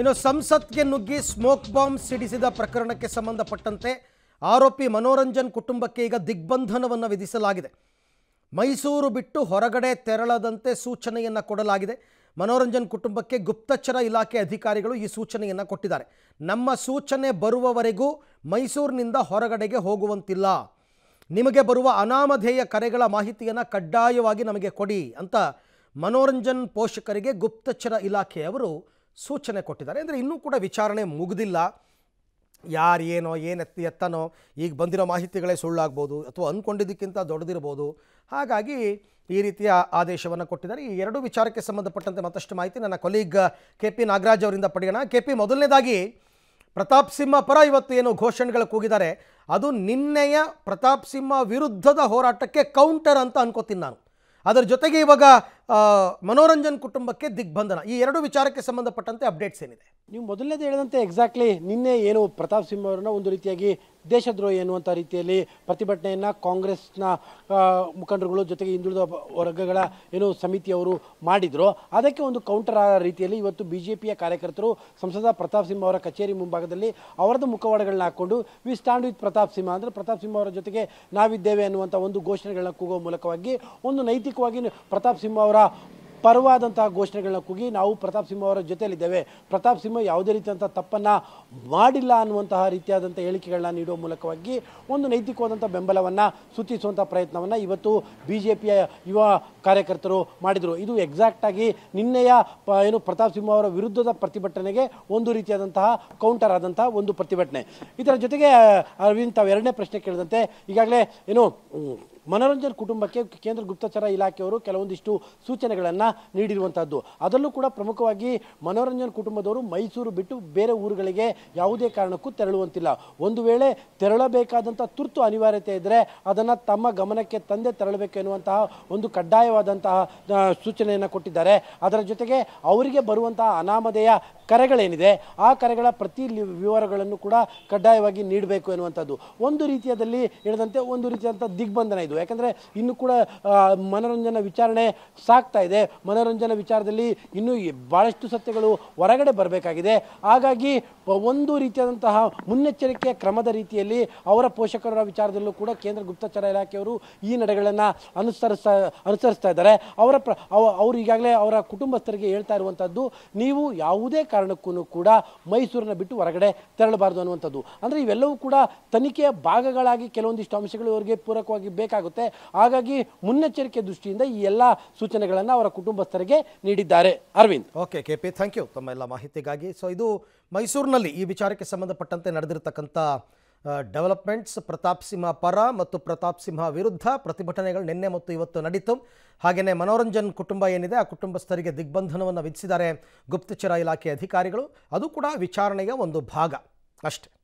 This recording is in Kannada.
ಇನ್ನು ಸಂಸತ್ಗೆ ನುಗ್ಗಿ ಸ್ಮೋಕ್ ಬಾಂಬ್ ಸಿಡಿಸಿದ ಪ್ರಕರಣಕ್ಕೆ ಸಂಬಂಧಪಟ್ಟಂತೆ ಆರೋಪಿ ಮನೋರಂಜನ್ ಕುಟುಂಬಕ್ಕೆ ಈಗ ದಿಗ್ಬಂಧನವನ್ನು ವಿಧಿಸಲಾಗಿದೆ ಮೈಸೂರು ಬಿಟ್ಟು ಹೊರಗಡೆ ತೆರಳದಂತೆ ಸೂಚನೆಯನ್ನು ಕೊಡಲಾಗಿದೆ ಮನೋರಂಜನ್ ಕುಟುಂಬಕ್ಕೆ ಗುಪ್ತಚರ ಇಲಾಖೆ ಅಧಿಕಾರಿಗಳು ಈ ಸೂಚನೆಯನ್ನು ಕೊಟ್ಟಿದ್ದಾರೆ ನಮ್ಮ ಸೂಚನೆ ಬರುವವರೆಗೂ ಮೈಸೂರಿನಿಂದ ಹೊರಗಡೆಗೆ ಹೋಗುವಂತಿಲ್ಲ ನಿಮಗೆ ಬರುವ ಅನಾಮಧೇಯ ಕರೆಗಳ ಮಾಹಿತಿಯನ್ನು ಕಡ್ಡಾಯವಾಗಿ ನಮಗೆ ಕೊಡಿ ಅಂತ ಮನೋರಂಜನ್ ಪೋಷಕರಿಗೆ ಗುಪ್ತಚರ ಇಲಾಖೆಯವರು ಸೂಚನೆ ಕೊಟ್ಟಿದ್ದಾರೆ ಅಂದರೆ ಇನ್ನೂ ಕೂಡ ವಿಚಾರಣೆ ಮುಗಿದಿಲ್ಲ ಯಾರು ಏನೋ ಏನು ಎತ್ತ ಎತ್ತನೋ ಈಗ ಬಂದಿರೋ ಮಾಹಿತಿಗಳೇ ಸುಳ್ಳಾಗ್ಬೋದು ಅಥವಾ ಅಂದ್ಕೊಂಡಿದ್ದಕ್ಕಿಂತ ದೊಡ್ಡದಿರ್ಬೋದು ಹಾಗಾಗಿ ಈ ರೀತಿಯ ಆದೇಶವನ್ನು ಕೊಟ್ಟಿದ್ದಾರೆ ಈ ಎರಡು ವಿಚಾರಕ್ಕೆ ಸಂಬಂಧಪಟ್ಟಂತೆ ಮತ್ತಷ್ಟು ಮಾಹಿತಿ ನನ್ನ ಕೊಲೀಗ್ ಕೆ ಪಿ ನಾಗರಾಜ್ ಅವರಿಂದ ಪಡೆಯೋಣ ಕೆ ಪಿ ಮೊದಲನೇದಾಗಿ ಪ್ರತಾಪ್ ಸಿಂಹ ಪರ ಇವತ್ತು ಏನು ಘೋಷಣೆಗಳು ಕೂಗಿದ್ದಾರೆ ಅದು ನಿನ್ನೆಯ ಪ್ರತಾಪ್ ಸಿಂಹ ವಿರುದ್ಧದ ಹೋರಾಟಕ್ಕೆ ಕೌಂಟರ್ ಅಂತ ಅನ್ಕೋತೀನಿ ನಾನು ಅದರ ಜೊತೆಗೆ ಇವಾಗ ಮನೋರಂಜನ್ ಕುಟುಂಬಕ್ಕೆ ದಿಗ್ಬಂಧನ ಈ ಎರಡು ವಿಚಾರಕ್ಕೆ ಸಂಬಂಧಪಟ್ಟಂತೆ ಅಪ್ಡೇಟ್ಸ್ ಏನಿದೆ ನೀವು ಮೊದಲನೇದು ಹೇಳಿದಂತೆ ಎಕ್ಸಾಕ್ಟ್ಲಿ ನಿನ್ನೆ ಏನು ಪ್ರತಾಪ್ ಸಿಂಹ ಅವರನ್ನ ಒಂದು ರೀತಿಯಾಗಿ ದೇಶದ್ರೋಹಿ ಎನ್ನುವಂಥ ರೀತಿಯಲ್ಲಿ ಪ್ರತಿಭಟನೆಯನ್ನು ಕಾಂಗ್ರೆಸ್ನ ಮುಖಂಡರುಗಳು ಜೊತೆಗೆ ಹಿಂದುಳಿದ ವರ್ಗಗಳ ಏನು ಸಮಿತಿಯವರು ಮಾಡಿದರು ಅದಕ್ಕೆ ಒಂದು ಕೌಂಟರ್ ರೀತಿಯಲ್ಲಿ ಇವತ್ತು ಬಿ ಜೆ ಪಿಯ ಕಾರ್ಯಕರ್ತರು ಸಂಸದ ಪ್ರತಾಪ್ ಸಿಂಹ ಅವರ ಕಚೇರಿ ಮುಂಭಾಗದಲ್ಲಿ ಅವರದ್ದು ಮುಖವಾಡಗಳನ್ನ ಹಾಕ್ಕೊಂಡು we stand with Pratap Simha ಅಂದರೆ ಪ್ರತಾಪ್ ಸಿಂಹ ಅವರ ಜೊತೆಗೆ ನಾವಿದ್ದೇವೆ ಅನ್ನುವಂಥ ಒಂದು ಘೋಷಣೆಗಳನ್ನ ಕೂಗೋ ಮೂಲಕವಾಗಿ ಒಂದು ನೈತಿಕವಾಗಿ ಪ್ರತಾಪ್ ಸಿಂಹ ಅವರ ಪರವಾದಂತಹ ಘೋಷಣೆಗಳನ್ನ ಕೂಗಿ ನಾವು ಪ್ರತಾಪ್ ಸಿಂಹ ಅವರ ಜೊತೆಯಲ್ಲಿದ್ದೇವೆ ಪ್ರತಾಪ್ ಸಿಂಹ ಯಾವುದೇ ರೀತಿಯಂಥ ತಪ್ಪನ್ನು ಮಾಡಿಲ್ಲ ಅನ್ನುವಂತಹ ರೀತಿಯಾದಂಥ ಹೇಳಿಕೆಗಳನ್ನ ನೀಡುವ ಮೂಲಕವಾಗಿ ಒಂದು ನೈತಿಕವಾದಂಥ ಬೆಂಬಲವನ್ನು ಸೂಚಿಸುವಂಥ ಪ್ರಯತ್ನವನ್ನು ಇವತ್ತು ಬಿ ಜೆ ಪಿಯ ಯುವ ಕಾರ್ಯಕರ್ತರು ಮಾಡಿದರು ಇದು ಎಕ್ಸಾಕ್ಟಾಗಿ ನಿನ್ನೆಯ ಏನು ಪ್ರತಾಪ್ ಸಿಂಹ ಅವರ ವಿರುದ್ಧದ ಪ್ರತಿಭಟನೆಗೆ ಒಂದು ರೀತಿಯಾದಂತಹ ಕೌಂಟರ್ ಆದಂತಹ ಒಂದು ಪ್ರತಿಭಟನೆ ಇದರ ಜೊತೆಗೆ ಅರವಿಂದ್ ತಾವು ಎರಡನೇ ಪ್ರಶ್ನೆ ಕೇಳಿದಂತೆ ಈಗಾಗಲೇ ಏನು ಮನೋರಂಜನ್ ಕುಟುಂಬಕ್ಕೆ ಕೇಂದ್ರ ಗುಪ್ತಚರ ಇಲಾಖೆಯವರು ಕೆಲವೊಂದಿಷ್ಟು ಸೂಚನೆಗಳನ್ನು ನೀಡಿರುವಂಥದ್ದು ಅದರಲ್ಲೂ ಕೂಡ ಪ್ರಮುಖವಾಗಿ ಮನೋರಂಜನ್ ಕುಟುಂಬದವರು ಮೈಸೂರು ಬಿಟ್ಟು ಬೇರೆ ಊರುಗಳಿಗೆ ಯಾವುದೇ ಕಾರಣಕ್ಕೂ ತೆರಳುವಂತಿಲ್ಲ ಒಂದು ವೇಳೆ ತೆರಳಬೇಕಾದಂಥ ತುರ್ತು ಅನಿವಾರ್ಯತೆ ಇದ್ದರೆ ಅದನ್ನು ತಮ್ಮ ಗಮನಕ್ಕೆ ತಂದೆ ತೆರಳಬೇಕು ಎನ್ನುವಂತಹ ಒಂದು ಕಡ್ಡಾಯವಾದಂತಹ ಸೂಚನೆಯನ್ನು ಕೊಟ್ಟಿದ್ದಾರೆ ಅದರ ಜೊತೆಗೆ ಅವರಿಗೆ ಬರುವಂತಹ ಅನಾಮಧೇಯ ಕರೆಗಳೇನಿದೆ ಆ ಕರೆಗಳ ಪ್ರತಿ ವಿವರಗಳನ್ನು ಕೂಡ ಕಡ್ಡಾಯವಾಗಿ ನೀಡಬೇಕು ಎನ್ನುವಂಥದ್ದು ಒಂದು ರೀತಿಯಲ್ಲಿ ಹೇಳಿದಂತೆ ಒಂದು ರೀತಿಯಾದಂಥ ದಿಗ್ಬಂಧನ ಇದು ಯಾಕಂದರೆ ಇನ್ನು ಕೂಡ ಮನೋರಂಜನಾ ವಿಚಾರಣೆ ಸಾಕ್ತಾ ಇದೆ ಮನೋರಂಜನಾ ವಿಚಾರದಲ್ಲಿ ಇನ್ನೂ ಭಾಳಷ್ಟು ಸತ್ಯಗಳು ಹೊರಗಡೆ ಬರಬೇಕಾಗಿದೆ ಹಾಗಾಗಿ ಒಂದು ರೀತಿಯಾದಂತಹ ಮುನ್ನೆಚ್ಚರಿಕೆ ಕ್ರಮದ ರೀತಿಯಲ್ಲಿ ಅವರ ಪೋಷಕರ ವಿಚಾರದಲ್ಲೂ ಕೂಡ ಕೇಂದ್ರ ಗುಪ್ತಚರ ಇಲಾಖೆಯವರು ಈ ನಡೆಗಳನ್ನು ಅನುಸರಿಸ ಅನುಸರಿಸ್ತಾ ಇದ್ದಾರೆ ಅವರ ಪ್ರ ಅವರು ಈಗಾಗಲೇ ಅವರ ಕುಟುಂಬಸ್ಥರಿಗೆ ಹೇಳ್ತಾ ಇರುವಂಥದ್ದು ನೀವು ಯಾವುದೇ ಕಾರಣಕ್ಕೂ ಕೂಡ ಮೈಸೂರನ್ನ ಬಿಟ್ಟು ಹೊರಗಡೆ ತೆರಳಬಾರ್ದು ಅನ್ನುವಂಥದ್ದು ಅಂದರೆ ಇವೆಲ್ಲವೂ ಕೂಡ ತನಿಖೆಯ ಭಾಗಗಳಾಗಿ ಕೆಲವೊಂದಿಷ್ಟು ಅಂಶಗಳು ಇವರಿಗೆ ಪೂರಕವಾಗಿ ಬೇಕಾಗುತ್ತೆ ಹಾಗಾಗಿ ಮುನ್ನೆಚ್ಚರಿಕೆ ದೃಷ್ಟಿಯಿಂದ ಈ ಎಲ್ಲ ಸೂಚನೆಗಳನ್ನು ಅವರ ಕುಟುಂಬಸ್ಥರಿಗೆ ನೀಡಿದ್ದಾರೆ Arvind okay K P thank you ತಮ್ಮ ಎಲ್ಲ ಮಾಹಿತಿಗಾಗಿ ಸೊ ಇದು ಮೈಸೂರಿನಲ್ಲಿ ಈ ವಿಚಾರಕ್ಕೆ ಸಂಬಂಧಪಟ್ಟಂತೆ ನಡೆದಿರತಕ್ಕಂಥ ಡೆವಲಪ್ಮೆಂಟ್ಸ್ ಪ್ರತಾಪ್ ಸಿಂಹ ಪರ ಮತ್ತು ಪ್ರತಾಪ್ ಸಿಂಹ ವಿರುದ್ಧ ಪ್ರತಿಭಟನೆಗಳು ನಿನ್ನೆ ಮತ್ತು ಇವತ್ತು ನಡೀತು ಹಾಗೆಯೇ ಮನೋರಂಜನ್ ಕುಟುಂಬ ಏನಿದೆ ಆ ಕುಟುಂಬಸ್ಥರಿಗೆ ದಿಗ್ಬಂಧನವನ್ನು ವಿಧಿಸಿದ್ದಾರೆ ಗುಪ್ತಚರ ಇಲಾಖೆ ಅಧಿಕಾರಿಗಳು ಅದು ಕೂಡ ವಿಚಾರಣೆಯ ಒಂದು ಭಾಗ ಅಷ್ಟೆ